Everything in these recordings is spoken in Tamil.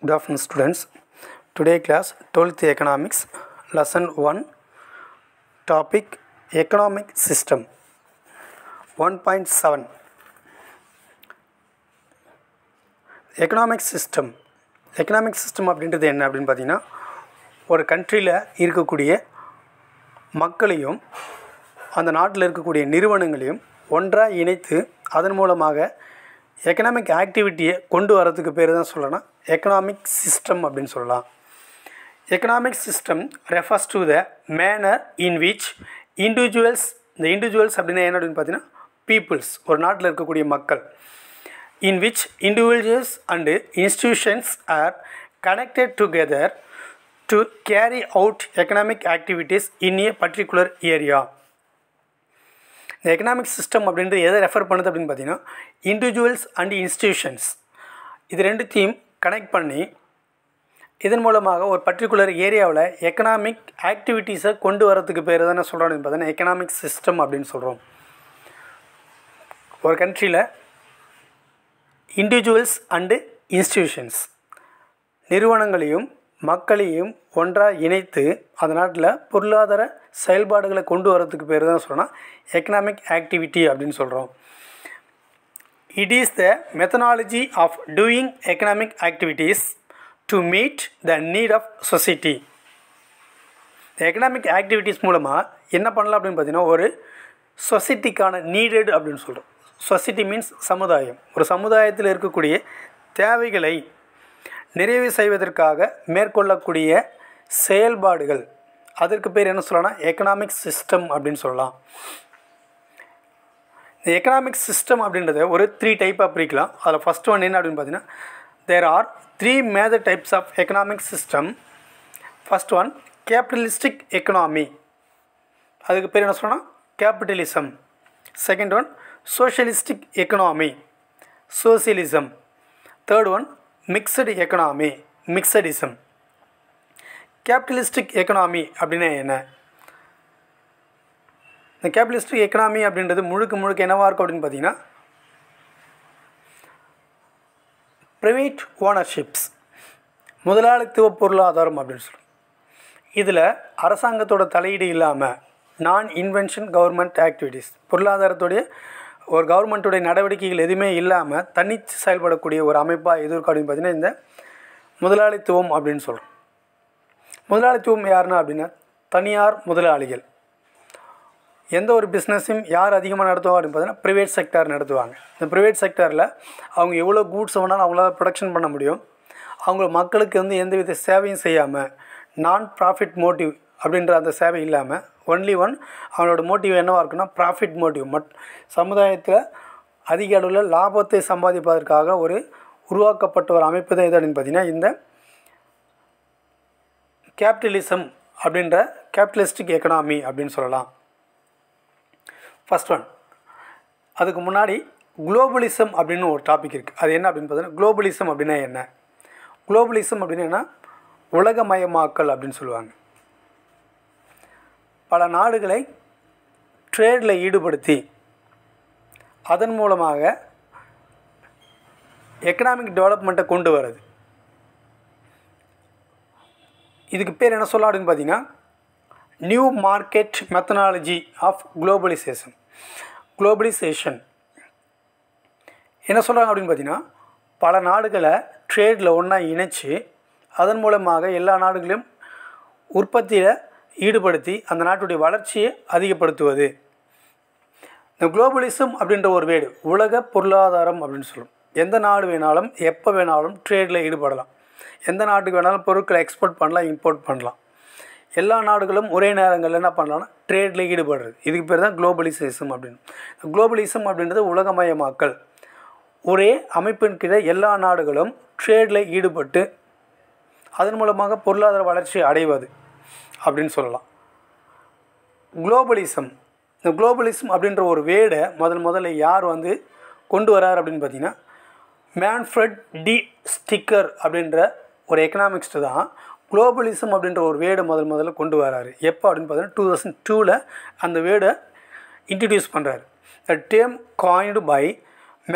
Students today students. Twelfth economics lesson one topic 1 system one point seven economic system economic system அப்படின்றது என்ன அப்படின்னு பார்த்தீங்கன்னா ஒரு கண்ட்ரியில் இருக்கக்கூடிய மக்களையும் அந்த நாட்டில் இருக்கக்கூடிய நிறுவனங்களையும் ஒன்றாக இணைத்து அதன் மூலமாக எக்கனாமிக் ஆக்டிவிட்டியை கொண்டு வரதுக்கு பேர் தான் சொல்லணும் எக்கனாமிக் சிஸ்டம் அப்படின்னு சொல்லலாம் economic system refers to the manner in which individuals இந்த இண்டிவிஜுவல்ஸ் அப்படின்னா என்ன அப்படின்னு பார்த்தீங்கன்னா பீப்புள்ஸ் ஒரு நாட்டில் இருக்கக்கூடிய மக்கள் in which individuals and institutions are connected together to carry out economic activities in a particular area இந்த எக்கனாமிக் சிஸ்டம் அப்படின்றது எதை ரெஃபர் பண்ணுது அப்படின்னு பார்த்தீங்கன்னா இண்டிவிஜுவல்ஸ் அண்ட் இன்ஸ்டிடியூஷன்ஸ் இது ரெண்டு தீம் கனெக்ட் பண்ணி இதன் மூலமாக ஒரு பர்டிகுலர் ஏரியாவில் எக்கனாமிக் ஆக்டிவிட்டீஸை கொண்டு வரத்துக்கு பேர் தானே சொல்கிறோம் பார்த்தீங்கன்னா எக்கனாமிக் சிஸ்டம் அப்படின்னு சொல்கிறோம் ஒரு கண்ட்ரியில் இண்டிவிஜுவல்ஸ் அண்டு இன்ஸ்டிடியூஷன்ஸ் நிறுவனங்களையும் மக்களையும் ஒன்றாக இணைத்து அந்த நாட்டில் பொருளாதார செயல்பாடுகளை கொண்டு வரத்துக்கு பேர் தான் சொல்லணும்னா எக்கனாமிக் ஆக்டிவிட்டி அப்படின்னு சொல்கிறோம் it is the methodology of doing economic activities to meet the need of society இந்த எக்கனாமிக் ஆக்டிவிட்டீஸ் மூலமாக என்ன பண்ணலாம் அப்படின்னு பார்த்தீங்கன்னா ஒரு சொசைட்டிக்கான நீடட் அப்படின்னு சொல்கிறோம் சொசைட்டி மீன்ஸ் சமுதாயம் ஒரு சமுதாயத்தில் இருக்கக்கூடிய தேவைகளை நிறைவு செய்வதற்காக மேற்கொள்ளக்கூடிய செயல்பாடுகள் அதற்கு பேர் என்ன சொல்லலாம் எக்கனாமிக் சிஸ்டம் அப்படின்னு சொல்லலாம் இந்த எக்கனாமிக் சிஸ்டம் அப்படின்றத ஒரு த்ரீ டைப்பாக பிரிக்கலாம் அதில் ஃபஸ்ட் ஒன் என்ன அப்படின்னு பார்த்தீங்கன்னா there are three major types of economic system first one capitalistic economy அதுக்கு பேர் என்ன சொன்னால் capitalism second one socialistic economy socialism third one mixed economy mixedism capitalistic economy அப்படின்னா என்ன இந்த கேபிட்டலிஸ்ட் எக்கனாமி அப்படின்றது முழுக்க முழுக்க என்னவாக இருக்கும் அப்படின்னு பார்த்தீங்கன்னா ப்ரைவேட் ஓனர்ஷிப்ஸ் முதலாளித்துவ பொருளாதாரம் அப்படின்னு சொல்லுவோம் இதில் அரசாங்கத்தோட தலையீடு இல்லாமல் நான் இன்வென்ஷன் கவர்மெண்ட் ஆக்டிவிட்டீஸ் பொருளாதாரத்துடைய ஒரு கவர்மெண்ட்டுடைய நடவடிக்கைகள் எதுவுமே இல்லாமல் தனித்து செயல்படக்கூடிய ஒரு அமைப்பாக எது இருக்கும் அப்படின்னு பார்த்தீங்கன்னா இந்த முதலாளித்துவம் அப்படின்னு சொல்கிறோம் முதலாளித்துவம் யாருன்னா அப்படின்னா தனியார் முதலாளிகள் எந்த ஒரு பிஸ்னஸையும் யார் அதிகமாக நடத்துவாங்க அப்படின்னு பார்த்தீங்கன்னா ப்ரைவேட் செக்டார் நடத்துவாங்க இந்த ப்ரைவேட் செக்டாரில் அவங்க எவ்வளோ கூட்ஸ் வேணாலும் அவங்களால ப்ரொடக்ஷன் பண்ண முடியும் அவங்க மக்களுக்கு வந்து எந்த வித சேவையும் செய்யாமல் நான் ப்ராஃபிட் மோட்டிவ் அப்படின்ற அந்த சேவை இல்லாமல் ஒன்லி ஒன் அவனோட மோட்டிவ் என்னவாக இருக்குன்னா ப்ராஃபிட் மோட்டிவ் மட் சமுதாயத்தில் அதிக அளவில் லாபத்தை சம்பாதிப்பதற்காக ஒரு உருவாக்கப்பட்ட ஒரு அமைப்பு தான் எது அப்படின்னு பார்த்தீங்கன்னா இந்த கேபிட்டலிசம் அப்படின்ற கேபிட்டலிஸ்டிக் எக்கனாமி அப்படின்னு சொல்லலாம் ஃபஸ்ட் ஒன் அதுக்கு முன்னாடி குளோபலிசம் அப்படின்னு ஒரு டாபிக் இருக்குது அது என்ன அப்படின்னு பார்த்தீங்கன்னா குளோபலிசம் அப்படின்னா என்ன குளோபலிசம் அப்படின்னு என்ன உலகமயமாக்கல் அப்படின்னு சொல்லுவாங்க பல நாடுகளை ட்ரேடில் ஈடுபடுத்தி அதன் மூலமாக எக்கனாமிக் டெவலப்மெண்ட்டை கொண்டு வர்றது இதுக்கு பேர் என்ன சொல்லாடுன்னு அப்படின்னு பார்த்தீங்கன்னா new market methodology of globalization globalization என்ன சொல்கிறாங்க அப்படின்னு பார்த்தீங்கன்னா பல நாடுகளை ட்ரேடில் ஒன்றா இணைச்சி அதன் மூலமாக எல்லா நாடுகளையும் உற்பத்தியில் ஈடுபடுத்தி அந்த நாட்டுடைய வளர்ச்சியை அதிகப்படுத்துவது இந்த குளோபலிசம் அப்படின்ற ஒரு வேடு உலக பொருளாதாரம் அப்படின்னு சொல்லும் எந்த நாடு வேணாலும் எப்போ வேணாலும் ட்ரேடில் ஈடுபடலாம் எந்த நாட்டுக்கு வேணாலும் பொருட்களை எக்ஸ்போர்ட் பண்ணலாம் இம்போர்ட் பண்ணலாம் எல்லா நாடுகளும் ஒரே நேரங்களில் என்ன பண்ணலாம்னா ட்ரேடில் ஈடுபடுறது இதுக்கு பேர் தான் குளோபலிசேஷம் அப்படின்னு குளோபலிசம் அப்படின்றது உலகமயமாக்கல் ஒரே அமைப்பின் கீழே எல்லா நாடுகளும் ட்ரேடில் ஈடுபட்டு அதன் மூலமாக பொருளாதார வளர்ச்சி அடைவது அப்படின்னு சொல்லலாம் குளோபலிசம் இந்த குளோபலிசம் அப்படின்ற ஒரு வேடை முதல் முதல்ல யார் வந்து கொண்டு வரார் அப்படின்னு பார்த்தீங்கன்னா மேன்ஃப்ரெட் டி ஸ்டிக்கர் அப்படின்ற ஒரு எக்கனாமிக்ஸ்ட்டு தான் குளோபலிசம் அப்படின்ற ஒரு வேர்டை முதல் முதல்ல கொண்டு வராரு எப்போ அப்படின்னு பார்த்தீங்கன்னா டூ தௌசண்ட் டூவில் அந்த வேர்டை இன்ட்ரடியூஸ் பண்ணுறாரு the term coined by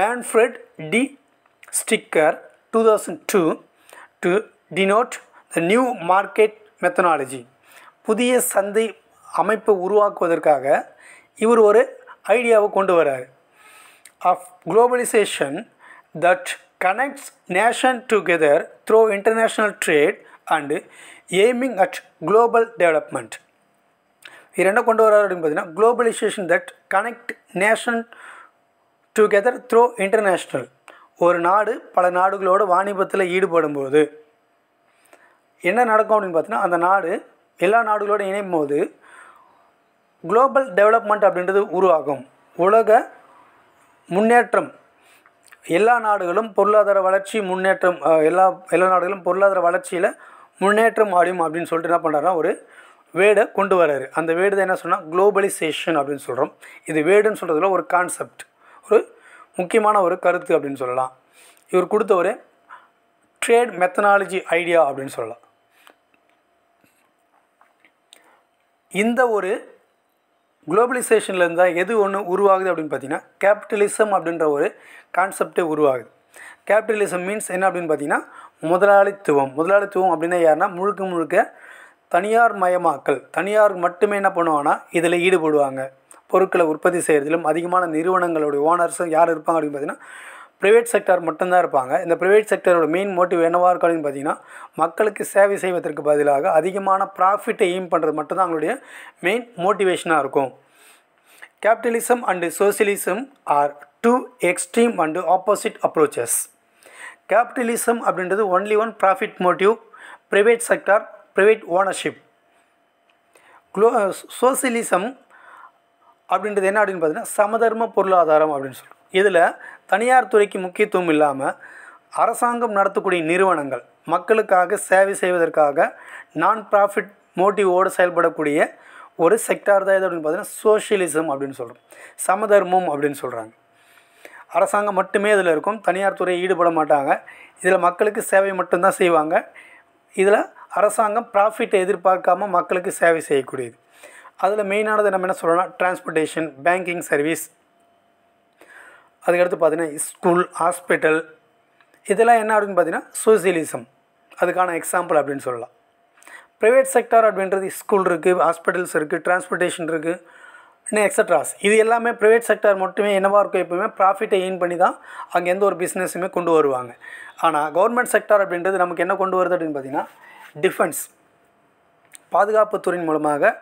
Manfred D Steger two thousand two to denote the new market methodology புதிய சந்தை அமைப்பை உருவாக்குவதற்காக இவர் ஒரு ஐடியாவை கொண்டு வர்றார் of globalization that connects nation together through international trade and aiming at global development இவர் என்ன கொண்டு வர்றாரு அப்படின்னு பார்த்தீங்கன்னா globalization that connect nation together through international ஒரு நாடு பல நாடுகளோட வாணிபத்தில் ஈடுபடும் போது என்ன நடக்கும் அப்படின்னு பார்த்தீங்கன்னா அந்த நாடு எல்லா நாடுகளோடு இணையும் போது குளோபல் டெவலப்மெண்ட் அப்படின்றது உருவாகும் உலக முன்னேற்றம் எல்லா நாடுகளும் பொருளாதார வளர்ச்சி முன்னேற்றம் எல்லா எல்லா நாடுகளும் பொருளாதார வளர்ச்சியில் முன்னேற்றம் அடையும் அப்படின்னு சொல்லிட்டு என்ன பண்ணுறாருனா ஒரு வேடை கொண்டு வராரு அந்த தான் என்ன சொன்னால் குளோபலைசேஷன் அப்படின்னு சொல்கிறோம் இது வேடுன்னு சொல்கிறதுல ஒரு கான்செப்ட் ஒரு முக்கியமான ஒரு கருத்து அப்படின்னு சொல்லலாம் இவர் கொடுத்த ஒரு ட்ரேட் மெத்தனாலஜி ஐடியா அப்படின்னு சொல்லலாம் இந்த ஒரு குளோபலைசேஷன்லேருந்து தான் எது ஒன்று உருவாகுது அப்படின்னு பார்த்தீங்கன்னா கேபிட்டலிசம் அப்படின்ற ஒரு கான்செப்டே உருவாகுது கேபிட்டலிசம் மீன்ஸ் என்ன அப்படின்னு பார்த்தீங்கன்னா முதலாளித்துவம் முதலாளித்துவம் அப்படின்னா யாருன்னா முழுக்க முழுக்க தனியார் மயமாக்கல் தனியார் மட்டுமே என்ன பண்ணுவாங்கன்னா இதில் ஈடுபடுவாங்க பொருட்களை உற்பத்தி செய்கிறதிலும் அதிகமான நிறுவனங்களுடைய ஓனர்ஸும் யார் இருப்பாங்க அப்படின்னு பார்த்தீங்கன்னா ப்ரைவேட் செக்டார் மட்டும்தான் இருப்பாங்க இந்த ப்ரைவேட் செக்டரோட மெயின் மோட்டிவ் என்னவாக இருக்கும் அப்படின்னு பார்த்தீங்கன்னா மக்களுக்கு சேவை செய்வதற்கு பதிலாக அதிகமான ப்ராஃபிட்டை எய்ம் பண்ணுறது மட்டும்தான் அவங்களுடைய மெயின் மோட்டிவேஷனாக இருக்கும் capitalism and socialism are two extreme and opposite approaches capitalism அப்படின்றது only one profit motive private sector private ownership குளோ சோசியலிசம் அப்படின்றது என்ன அப்படின்னு பார்த்தீங்கன்னா சமதர்ம பொருளாதாரம் அப்படின்னு சொல்லுவோம் இதில் தனியார் துறைக்கு முக்கியத்துவம் இல்லாமல் அரசாங்கம் நடத்தக்கூடிய நிறுவனங்கள் மக்களுக்காக சேவை செய்வதற்காக நான் ப்ராஃபிட் மோட்டிவோடு செயல்படக்கூடிய ஒரு செக்டார் தான் எது அப்படின்னு பார்த்தீங்கன்னா சோஷியலிசம் அப்படின்னு சொல்கிறோம் சமதர்மம் அப்படின்னு சொல்கிறாங்க அரசாங்கம் மட்டுமே இதில் இருக்கும் தனியார் துறை ஈடுபட மாட்டாங்க இதில் மக்களுக்கு சேவை மட்டும்தான் செய்வாங்க இதில் அரசாங்கம் ப்ராஃபிட்டை எதிர்பார்க்காம மக்களுக்கு சேவை செய்யக்கூடியது அதில் மெயினானது நம்ம என்ன சொல்லலாம் டிரான்ஸ்போர்ட்டேஷன் பேங்கிங் சர்வீஸ் அதுக்கடுத்து பார்த்தீங்கன்னா ஸ்கூல் ஹாஸ்பிட்டல் இதெல்லாம் என்ன அப்படின்னு பார்த்தீங்கன்னா சோசியலிசம் அதுக்கான எக்ஸாம்பிள் அப்படின்னு சொல்லலாம் ப்ரைவேட் செக்டார் அப்படின்றது ஸ்கூல் இருக்குது ஹாஸ்பிட்டல்ஸ் இருக்குது டிரான்ஸ்போர்ட்டேஷன் இருக்குது இன்னும் எக்ஸட்ராஸ் இது எல்லாமே ப்ரைவேட் செக்டர் மட்டுமே என்னவாக இருக்கும் எப்பவுமே ப்ராஃபிட்டை எயின் பண்ணி தான் அங்கே எந்த ஒரு பிஸ்னஸுமே கொண்டு வருவாங்க ஆனால் கவர்மெண்ட் செக்டார் அப்படின்றது நமக்கு என்ன கொண்டு வருது அப்படின்னு பார்த்திங்கன்னா டிஃபென்ஸ் பாதுகாப்புத்துறையின் மூலமாக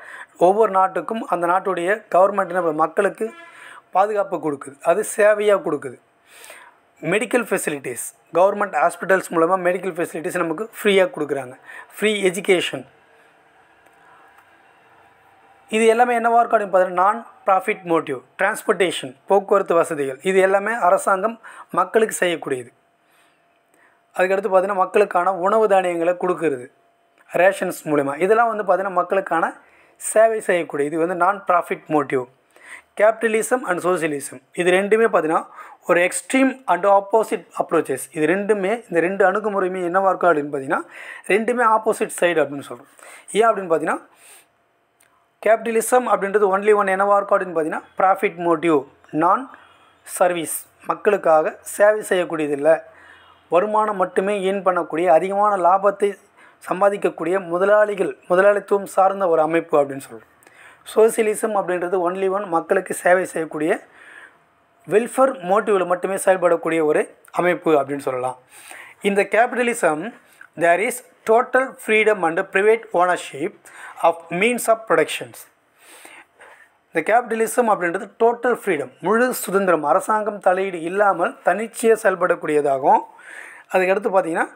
ஒவ்வொரு நாட்டுக்கும் அந்த நாட்டுடைய கவர்மெண்ட் என்ன மக்களுக்கு பாதுகாப்பு கொடுக்குது அது சேவையாக கொடுக்குது மெடிக்கல் ஃபெசிலிட்டிஸ் கவர்மெண்ட் ஹாஸ்பிட்டல்ஸ் மூலமாக மெடிக்கல் ஃபெசிலிட்டிஸ் நமக்கு ஃப்ரீயாக கொடுக்குறாங்க ஃப்ரீ எஜுகேஷன் இது எல்லாமே என்ன இருக்கும் அப்படின்னு பார்த்தீங்கன்னா நான் ப்ராஃபிட் மோட்டிவ் டிரான்ஸ்போர்ட்டேஷன் போக்குவரத்து வசதிகள் இது எல்லாமே அரசாங்கம் மக்களுக்கு செய்யக்கூடியது அதுக்கடுத்து பார்த்திங்கன்னா மக்களுக்கான உணவு தானியங்களை கொடுக்கறது ரேஷன்ஸ் மூலிமா இதெல்லாம் வந்து பார்த்திங்கன்னா மக்களுக்கான சேவை செய்யக்கூடிய இது வந்து non profit motive capitalism and socialism இது ரெண்டுமே பார்த்திங்கன்னா ஒரு எக்ஸ்ட்ரீம் அண்ட் ஆப்போசிட் அப்ரோச்சஸ் இது ரெண்டுமே இந்த ரெண்டு அணுகுமுறையுமே என்ன இருக்கும் அப்படின்னு பார்த்திங்கன்னா ரெண்டுமே ஆப்போசிட் சைடு அப்படின்னு சொல்கிறோம் ஏன் அப்படின்னு பார்த்திங்கன்னா கேபிட்டலிசம் அப்படின்றது ஒன்லி ஒன் என்னவா இருக்கும் அப்படின்னு பார்த்தீங்கன்னா ப்ராஃபிட் மோட்டிவ் நான் சர்வீஸ் மக்களுக்காக சேவை செய்யக்கூடியதில்லை வருமானம் மட்டுமே ஈன் பண்ணக்கூடிய அதிகமான லாபத்தை சம்பாதிக்கக்கூடிய முதலாளிகள் முதலாளித்துவம் சார்ந்த ஒரு அமைப்பு அப்படின்னு சொல்கிறோம் சோசியலிசம் அப்படின்றது ஒன்லி ஒன் மக்களுக்கு சேவை செய்யக்கூடிய வெல்ஃபேர் மோட்டிவில் மட்டுமே செயல்படக்கூடிய ஒரு அமைப்பு அப்படின்னு சொல்லலாம் இந்த capitalism there is total freedom and private ownership of means of productions இந்த கேபிட்டலிசம் அப்படின்றது டோட்டல் ஃப்ரீடம் முழு சுதந்திரம் அரசாங்கம் தலையீடு இல்லாமல் தனிச்சையாக செயல்படக்கூடியதாகும் அதுக்கடுத்து பார்த்தீங்கன்னா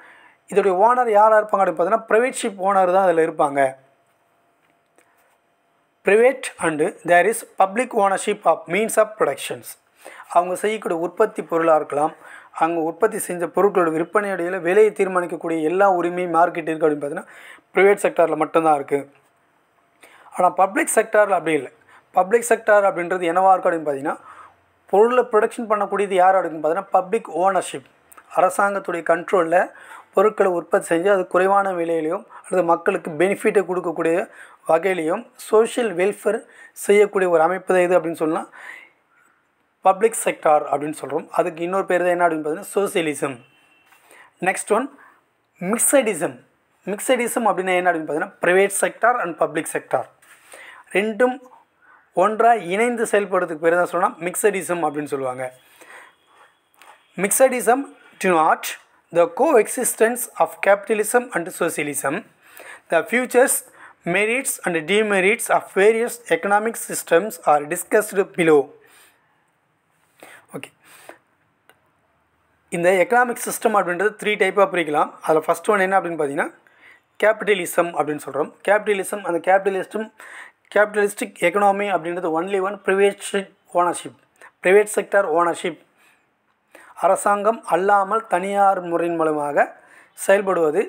இதோடைய ஓனர் யாராக இருப்பாங்க அப்படின்னு பார்த்தீங்கன்னா ப்ரைவேட் ஷிப் ஓனர் தான் அதில் இருப்பாங்க private and there is public ownership of means of productions அவங்க செய்யக்கூடிய உற்பத்தி பொருளாக இருக்கலாம் அங்கே உற்பத்தி செஞ்ச பொருட்களோட அடையில் விலையை தீர்மானிக்கக்கூடிய எல்லா உரிமையும் மார்க்கெட் இருக்குது அப்படின்னு பார்த்தீங்கன்னா ப்ரைவேட் செக்டாரில் மட்டும்தான் இருக்குது ஆனால் பப்ளிக் செக்டாரில் அப்படி இல்லை பப்ளிக் செக்டார் அப்படின்றது என்னவாக இருக்கும் அப்படின்னு பார்த்தீங்கன்னா பொருளை ப்ரொடக்ஷன் பண்ணக்கூடியது யார் அப்படின்னு பார்த்தீங்கன்னா பப்ளிக் ஓனர்ஷிப் அரசாங்கத்துடைய கண்ட்ரோலில் பொருட்களை உற்பத்தி செஞ்சு அது குறைவான விலையிலையும் அல்லது மக்களுக்கு பெனிஃபிட்டை கொடுக்கக்கூடிய வகையிலையும் சோஷியல் வெல்ஃபேர் செய்யக்கூடிய ஒரு அமைப்பு தான் இது அப்படின்னு சொல்லலாம் பப்ளிக் செக்டார் அப்படின்னு சொல்கிறோம் அதுக்கு இன்னொரு பேர் தான் என்ன அப்படின்னு பார்த்தீங்கன்னா socialism next one mixedism mixedism அப்படின்னா என்ன அப்படின்னு பார்த்தீங்கன்னா private sector and public sector ரெண்டும் ஒன்றாக இணைந்து செயல்படுறதுக்கு பேர் தான் சொல்லணும் மிக்சடிசம் அப்படின்னு சொல்லுவாங்க mixedism denote the coexistence of capitalism and socialism the features merits and demerits of various economic systems are discussed below இந்த எக்கனாமிக் சிஸ்டம் அப்படின்றது த்ரீ டைப்பாக பிரிக்கலாம் அதில் ஃபஸ்ட் ஒன் என்ன அப்படின்னு பார்த்தீங்கன்னா கேபிட்டலிசம் அப்படின்னு சொல்கிறோம் கேபிட்டலிசம் அந்த கேபிட்டலிஸ்டும் கேபிட்டலிஸ்டிக் எக்கனாமி அப்படின்றது only one private ownership private sector ownership அரசாங்கம் அல்லாமல் தனியார் முறையின் மூலமாக செயல்படுவது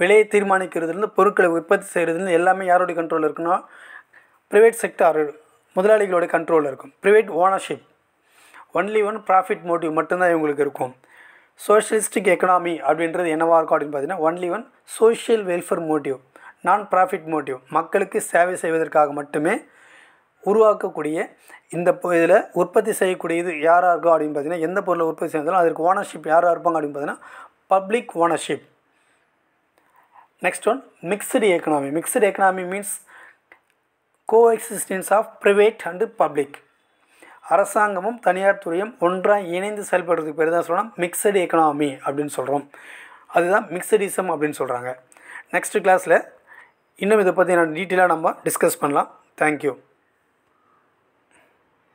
விலையை தீர்மானிக்கிறதுலேருந்து பொருட்களை உற்பத்தி செய்கிறதுலேருந்து எல்லாமே யாருடைய கண்ட்ரோலில் இருக்குன்னா ப்ரைவேட் செக்டார் முதலாளிகளோட கண்ட்ரோலில் இருக்கும் private ownership only one profit motive மட்டும்தான் இவங்களுக்கு இருக்கும் சோஷியலிஸ்டிக் எக்கனாமி அப்படின்றது என்னவாக இருக்கும் அப்படின்னு பார்த்தீங்கன்னா only one social welfare motive non profit motive மக்களுக்கு சேவை செய்வதற்காக மட்டுமே உருவாக்கக்கூடிய இந்த இதில் உற்பத்தி செய்யக்கூடியது யாராக இருக்கும் அப்படின்னு பார்த்தீங்கன்னா எந்த பொருளை உற்பத்தி செய்தாலும் அதற்கு ஓனர்ஷிப் யாராக இருப்பாங்க அப்படின்னு பார்த்தீங்கன்னா public ownership next one mixed economy mixed economy means coexistence of private and public அரசாங்கமும் தனியார் துறையும் ஒன்றாக இணைந்து செயல்படுறதுக்கு பேர் தான் சொல்லணும் மிக்சடு எக்கனாமி அப்படின்னு சொல்கிறோம் அதுதான் மிக்சடிசம் அப்படின்னு சொல்கிறாங்க நெக்ஸ்ட் கிளாஸில் இன்னும் இதை பற்றி நான் டீட்டெயிலாக நம்ம டிஸ்கஸ் பண்ணலாம் தேங்க்யூ